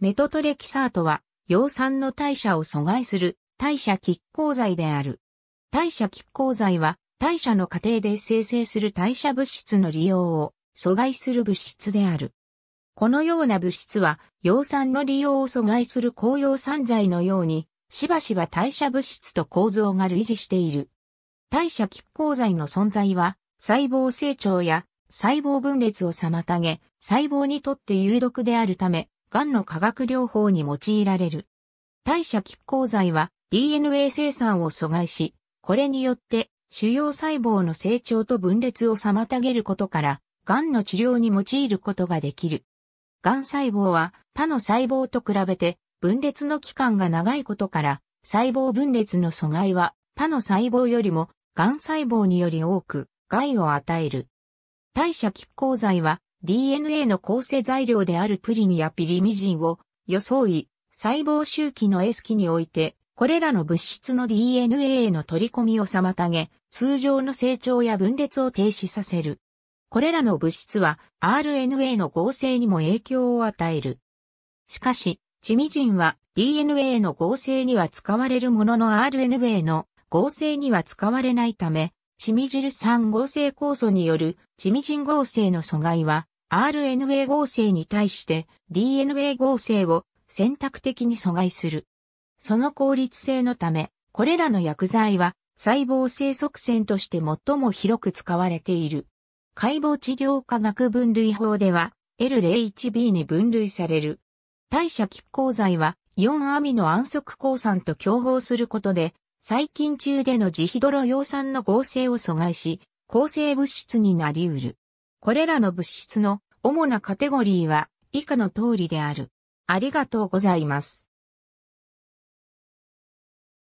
メトトレキサートは、葉酸の代謝を阻害する代謝拮抗剤である。代謝拮抗剤は、代謝の過程で生成する代謝物質の利用を阻害する物質である。このような物質は、葉酸の利用を阻害する高葉酸剤のように、しばしば代謝物質と構造が類似している。代謝拮抗剤の存在は、細胞成長や細胞分裂を妨げ、細胞にとって有毒であるため、癌の化学療法に用いられる。代謝拮抗剤は DNA 生産を阻害し、これによって主要細胞の成長と分裂を妨げることから、癌の治療に用いることができる。癌細胞は他の細胞と比べて分裂の期間が長いことから、細胞分裂の阻害は他の細胞よりも癌細胞により多く害を与える。代謝拮抗剤は DNA の構成材料であるプリニやピリミジンを装い、細胞周期の S 期において、これらの物質の DNA への取り込みを妨げ、通常の成長や分裂を停止させる。これらの物質は RNA の合成にも影響を与える。しかし、チミジンは DNA の合成には使われるものの RNA の合成には使われないため、チミジル酸合成酵素によるチミジン合成の阻害は RNA 合成に対して DNA 合成を選択的に阻害する。その効率性のため、これらの薬剤は細胞性側線として最も広く使われている。解剖治療科学分類法では L01B に分類される。代謝拮抗剤は4アミノ安息抗酸と競合することで、細菌中でのジヒドロ葉酸の合成を阻害し、抗生物質になり得る。これらの物質の主なカテゴリーは以下の通りである。ありがとうございます。